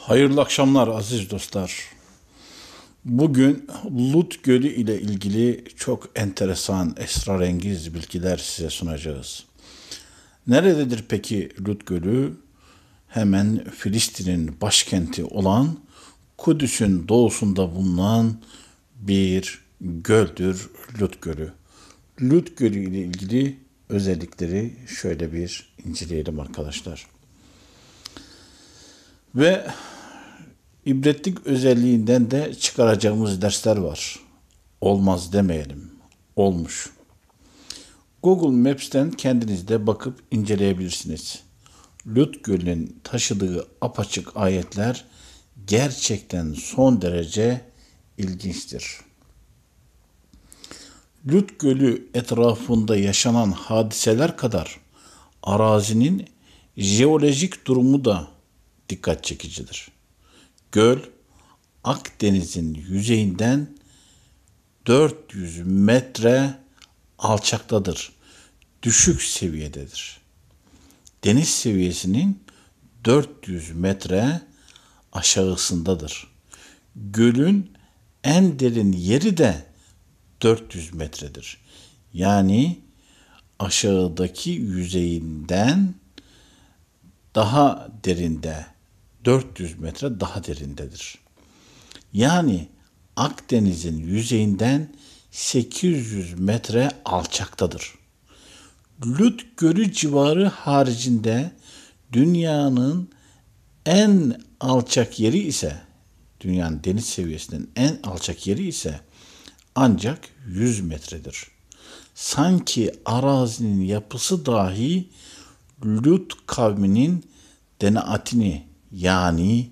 Hayırlı akşamlar aziz dostlar. Bugün Lut Gölü ile ilgili çok enteresan, esrarengiz bilgiler size sunacağız. Nerededir peki Lut Gölü? Hemen Filistin'in başkenti olan Kudüs'ün doğusunda bulunan bir göldür Lut Gölü. Lut Gölü ile ilgili özellikleri şöyle bir inceleyelim arkadaşlar. Ve ibretlik özelliğinden de çıkaracağımız dersler var. Olmaz demeyelim. Olmuş. Google Maps'ten kendiniz de bakıp inceleyebilirsiniz. Lüt Gölü'nün taşıdığı apaçık ayetler gerçekten son derece ilginçtir. Lüt Gölü etrafında yaşanan hadiseler kadar arazinin jeolojik durumu da dikkat çekicidir. Göl Akdeniz'in yüzeyinden 400 metre alçaktadır. Düşük seviyededir. Deniz seviyesinin 400 metre aşağısındadır. Gölün en derin yeri de 400 metredir. Yani aşağıdaki yüzeyinden daha derinde 400 metre daha derindedir. Yani Akdeniz'in yüzeyinden 800 metre alçaktadır. Lüt Gölü civarı haricinde dünyanın en alçak yeri ise dünyanın deniz seviyesinin en alçak yeri ise ancak 100 metredir. Sanki arazinin yapısı dahi Lut kavminin denaatini yani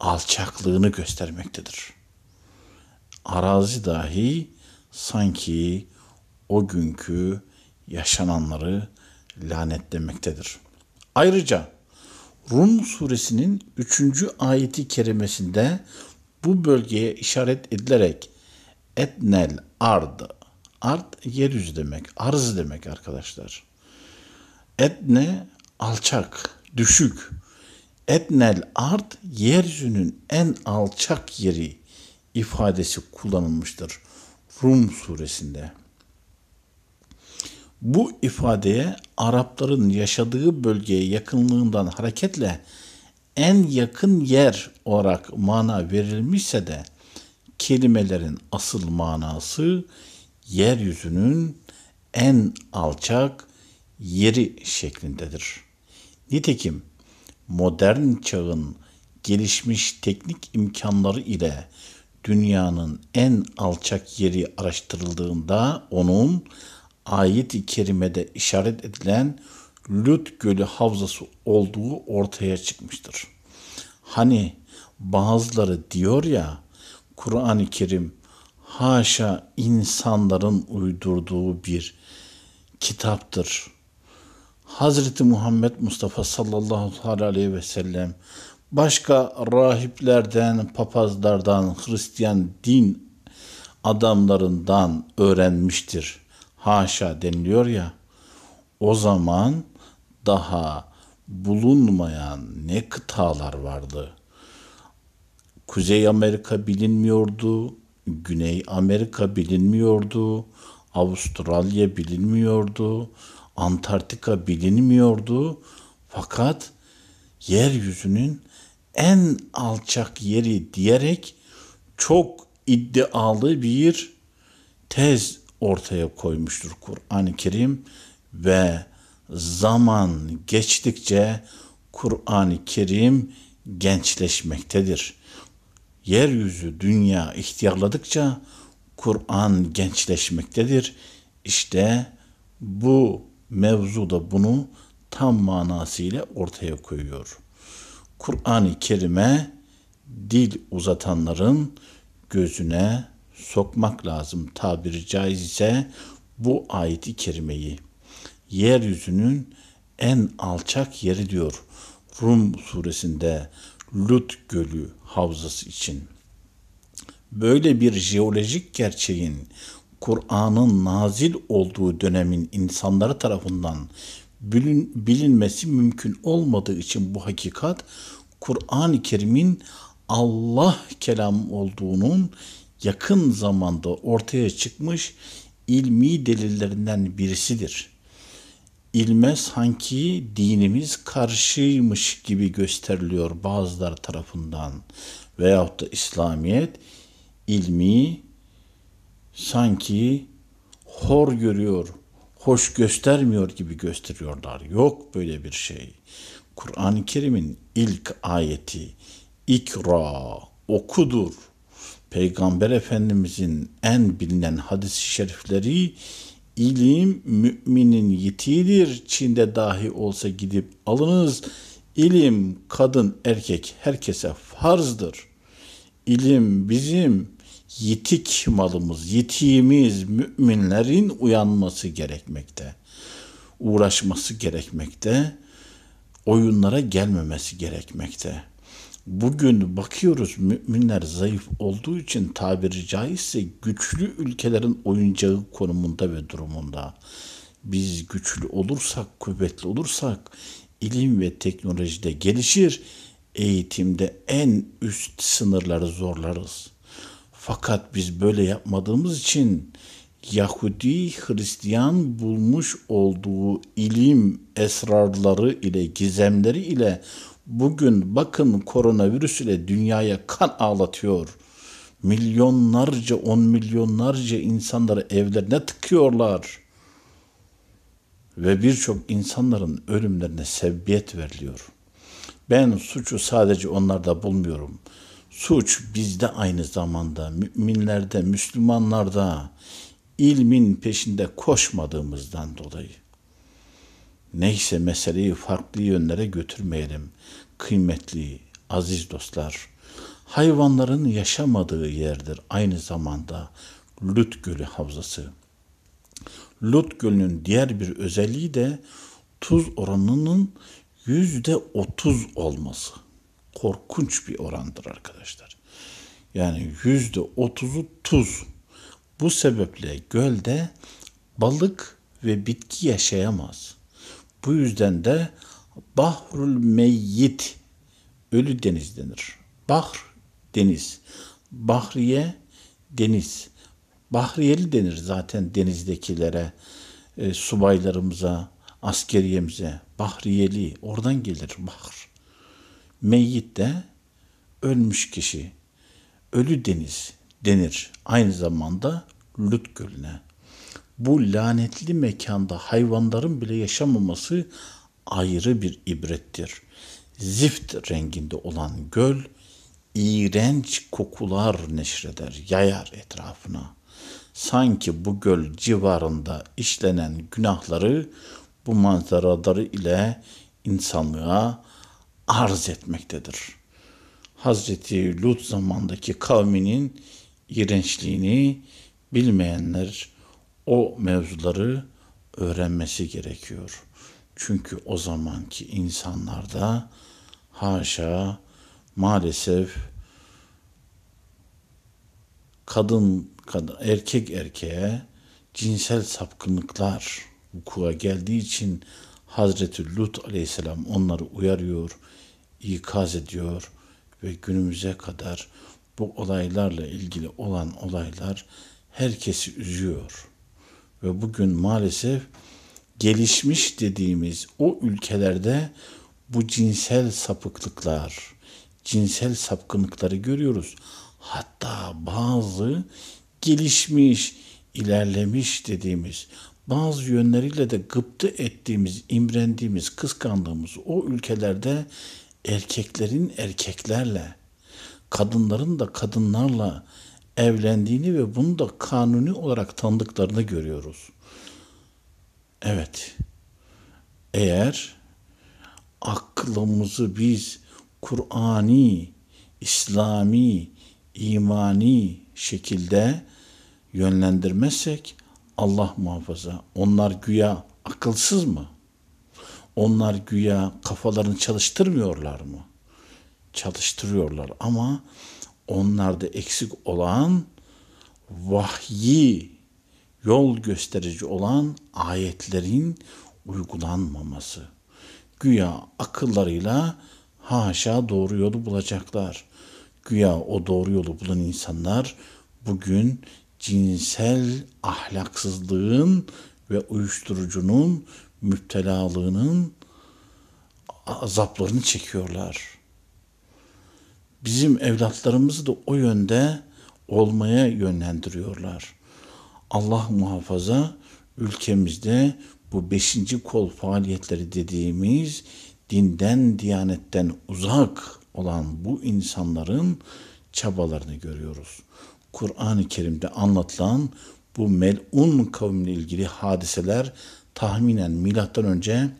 alçaklığını göstermektedir. Arazi dahi sanki o günkü yaşananları lanetlemektedir. Ayrıca Rum suresinin 3. ayeti kerimesinde bu bölgeye işaret edilerek etnel ard, Ard yeryüzü demek, arz demek arkadaşlar. Etne alçak, düşük. Ebnel Art yeryüzünün en alçak yeri ifadesi kullanılmıştır Rum suresinde. Bu ifadeye Arapların yaşadığı bölgeye yakınlığından hareketle en yakın yer olarak mana verilmişse de kelimelerin asıl manası yeryüzünün en alçak yeri şeklindedir. Nitekim modern çağın gelişmiş teknik imkanları ile dünyanın en alçak yeri araştırıldığında onun ayet-i kerimede işaret edilen Lüt Gölü havzası olduğu ortaya çıkmıştır. Hani bazıları diyor ya Kur'an-ı Kerim haşa insanların uydurduğu bir kitaptır. Hazreti Muhammed Mustafa sallallahu aleyhi ve sellem başka rahiplerden, papazlardan, Hristiyan din adamlarından öğrenmiştir. Haşa deniliyor ya. O zaman daha bulunmayan ne kıtalar vardı. Kuzey Amerika bilinmiyordu, Güney Amerika bilinmiyordu, Avustralya bilinmiyordu, Antarktika bilinmiyordu fakat yeryüzünün en alçak yeri diyerek çok iddialı bir tez ortaya koymuştur Kur'an-ı Kerim ve zaman geçtikçe Kur'an-ı Kerim gençleşmektedir. Yeryüzü dünya ihtiyarladıkça Kur'an gençleşmektedir. İşte bu mevzu da bunu tam manasıyla ortaya koyuyor. Kur'an-ı Kerim'e dil uzatanların gözüne sokmak lazım tabiri caiz ise bu ayeti kerimeyi. Yeryüzünün en alçak yeri diyor Rum suresinde Lut Gölü havzası için. Böyle bir jeolojik gerçeğin Kur'an'ın nazil olduğu dönemin insanları tarafından bilin, bilinmesi mümkün olmadığı için bu hakikat Kur'an-ı Kerim'in Allah kelam olduğunun yakın zamanda ortaya çıkmış ilmi delillerinden birisidir. İlme sanki dinimiz karşıymış gibi gösteriliyor bazılar tarafından veyahut da İslamiyet ilmi sanki hor görüyor, hoş göstermiyor gibi gösteriyorlar. Yok böyle bir şey. Kur'an-ı Kerim'in ilk ayeti ikra okudur. Peygamber Efendimizin en bilinen hadis-i şerifleri ilim müminin yitidir. Çin'de dahi olsa gidip alınız. İlim kadın erkek herkese farzdır. İlim bizim yitik malımız, yitiğimiz müminlerin uyanması gerekmekte. Uğraşması gerekmekte. Oyunlara gelmemesi gerekmekte. Bugün bakıyoruz müminler zayıf olduğu için tabiri caizse güçlü ülkelerin oyuncağı konumunda ve durumunda. Biz güçlü olursak, kuvvetli olursak ilim ve teknolojide gelişir, eğitimde en üst sınırları zorlarız.'' Fakat biz böyle yapmadığımız için Yahudi Hristiyan bulmuş olduğu ilim esrarları ile gizemleri ile bugün bakın koronavirüs ile dünyaya kan ağlatıyor. Milyonlarca, on milyonlarca insanları evlerine tıkıyorlar. Ve birçok insanların ölümlerine sebebiyet veriliyor. Ben suçu sadece onlarda bulmuyorum.'' Suç bizde aynı zamanda, müminlerde, Müslümanlarda ilmin peşinde koşmadığımızdan dolayı. Neyse meseleyi farklı yönlere götürmeyelim. Kıymetli, aziz dostlar, hayvanların yaşamadığı yerdir aynı zamanda Lut Gölü Havzası. Lut Gölü'nün diğer bir özelliği de tuz oranının yüzde otuz olması korkunç bir orandır arkadaşlar. Yani yüzde otuzu tuz. Bu sebeple gölde balık ve bitki yaşayamaz. Bu yüzden de Bahrul Meyyit ölü deniz denir. Bahr deniz. Bahriye deniz. Bahriyeli denir zaten denizdekilere, e, subaylarımıza, askeriyemize. Bahriyeli oradan gelir bahr. Meyyit de ölmüş kişi. Ölü deniz denir aynı zamanda Lut Gölü'ne. Bu lanetli mekanda hayvanların bile yaşamaması ayrı bir ibrettir. Zift renginde olan göl iğrenç kokular neşreder, yayar etrafına. Sanki bu göl civarında işlenen günahları bu manzaraları ile insanlığa arz etmektedir. Hazreti Lut zamandaki kavminin iğrençliğini bilmeyenler o mevzuları öğrenmesi gerekiyor. Çünkü o zamanki insanlarda haşa maalesef kadın, kadın erkek erkeğe cinsel sapkınlıklar vukua geldiği için Hazreti Lut aleyhisselam onları uyarıyor, ikaz ediyor ve günümüze kadar bu olaylarla ilgili olan olaylar herkesi üzüyor. Ve bugün maalesef gelişmiş dediğimiz o ülkelerde bu cinsel sapıklıklar, cinsel sapkınlıkları görüyoruz. Hatta bazı gelişmiş, ilerlemiş dediğimiz bazı yönleriyle de gıptı ettiğimiz, imrendiğimiz, kıskandığımız o ülkelerde erkeklerin erkeklerle, kadınların da kadınlarla evlendiğini ve bunu da kanuni olarak tanıdıklarını görüyoruz. Evet, eğer aklımızı biz Kur'ani, İslami, imani şekilde yönlendirmezsek Allah muhafaza. Onlar güya akılsız mı? Onlar güya kafalarını çalıştırmıyorlar mı? Çalıştırıyorlar ama onlarda eksik olan vahyi yol gösterici olan ayetlerin uygulanmaması. Güya akıllarıyla haşa doğru yolu bulacaklar. Güya o doğru yolu bulan insanlar bugün cinsel ahlaksızlığın ve uyuşturucunun müptelalığının azaplarını çekiyorlar. Bizim evlatlarımızı da o yönde olmaya yönlendiriyorlar. Allah muhafaza ülkemizde bu beşinci kol faaliyetleri dediğimiz dinden, diyanetten uzak olan bu insanların çabalarını görüyoruz. Kur'an-ı Kerim'de anlatılan bu mel'un kavimle ilgili hadiseler tahminen milattan önce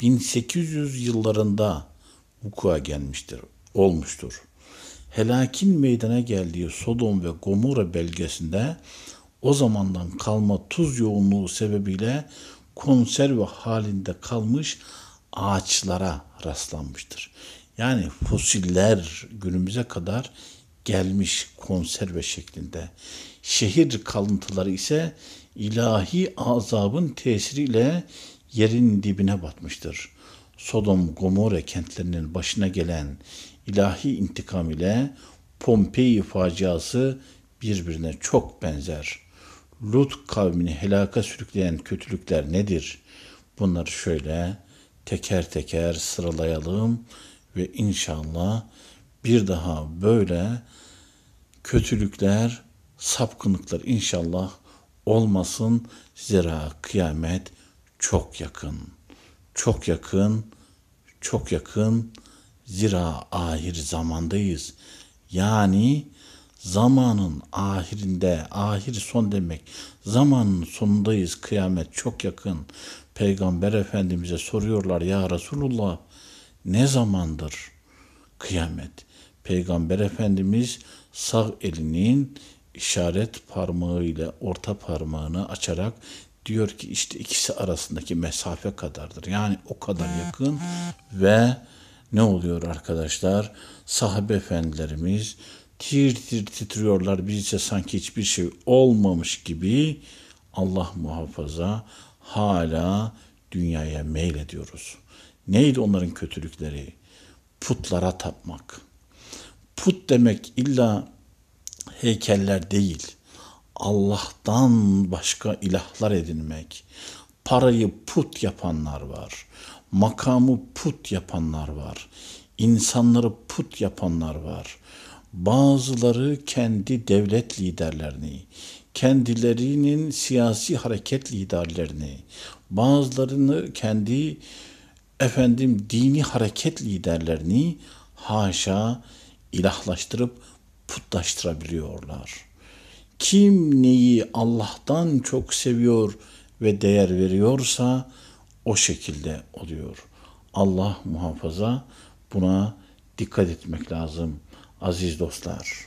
1800 yıllarında vukua gelmiştir, olmuştur. Helakin meydana geldiği Sodom ve Gomorra belgesinde o zamandan kalma tuz yoğunluğu sebebiyle konserve halinde kalmış ağaçlara rastlanmıştır. Yani fosiller günümüze kadar gelmiş konserve şeklinde. Şehir kalıntıları ise ilahi azabın tesiriyle yerin dibine batmıştır. Sodom Gomorre kentlerinin başına gelen ilahi intikam ile Pompei faciası birbirine çok benzer. Lut kavmini helaka sürükleyen kötülükler nedir? Bunları şöyle teker teker sıralayalım ve inşallah bir daha böyle kötülükler, sapkınlıklar inşallah olmasın. Zira kıyamet çok yakın. Çok yakın, çok yakın. Zira ahir zamandayız. Yani zamanın ahirinde, ahir son demek. Zamanın sonundayız. Kıyamet çok yakın. Peygamber Efendimiz'e soruyorlar ya Resulullah ne zamandır kıyamet? Peygamber Efendimiz sağ elinin işaret parmağı ile orta parmağını açarak diyor ki işte ikisi arasındaki mesafe kadardır. Yani o kadar yakın ve ne oluyor arkadaşlar? Sahabe efendilerimiz tir tir titriyorlar. Biz ise sanki hiçbir şey olmamış gibi Allah muhafaza hala dünyaya meylediyoruz. Neydi onların kötülükleri? Putlara tapmak put demek illa heykeller değil. Allah'tan başka ilahlar edinmek. Parayı put yapanlar var. Makamı put yapanlar var. İnsanları put yapanlar var. Bazıları kendi devlet liderlerini, kendilerinin siyasi hareket liderlerini, bazılarını kendi efendim dini hareket liderlerini haşa ilahlaştırıp putlaştırabiliyorlar. Kim neyi Allah'tan çok seviyor ve değer veriyorsa o şekilde oluyor. Allah muhafaza buna dikkat etmek lazım aziz dostlar.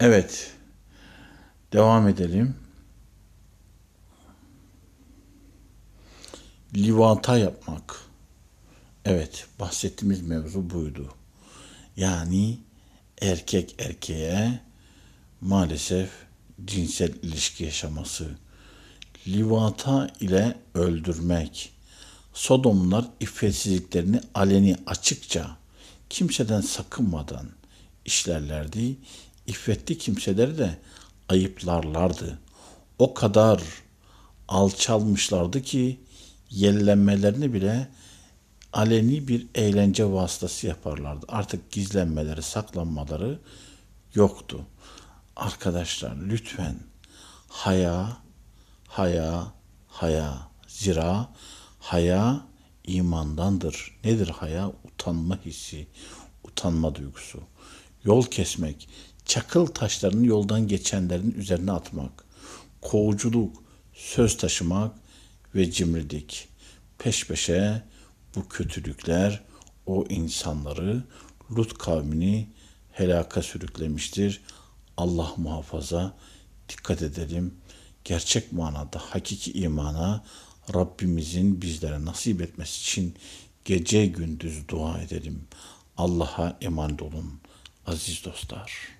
Evet. Devam edelim. Livata yapmak. Evet, bahsettiğimiz mevzu buydu. Yani erkek erkeğe maalesef cinsel ilişki yaşaması, livata ile öldürmek, Sodomlar iffetsizliklerini aleni açıkça kimseden sakınmadan işlerlerdi. İffetli kimseleri de ayıplarlardı. O kadar alçalmışlardı ki yellenmelerini bile aleni bir eğlence vasıtası yaparlardı. Artık gizlenmeleri, saklanmaları yoktu. Arkadaşlar lütfen haya, haya, haya. Zira haya imandandır. Nedir haya? Utanma hissi, utanma duygusu. Yol kesmek, çakıl taşlarını yoldan geçenlerin üzerine atmak, kovuculuk, söz taşımak ve cimrilik. Peş peşe bu kötülükler o insanları, Lut kavmini helaka sürüklemiştir. Allah muhafaza dikkat edelim. Gerçek manada hakiki imana Rabbimizin bizlere nasip etmesi için gece gündüz dua edelim. Allah'a emanet olun aziz dostlar.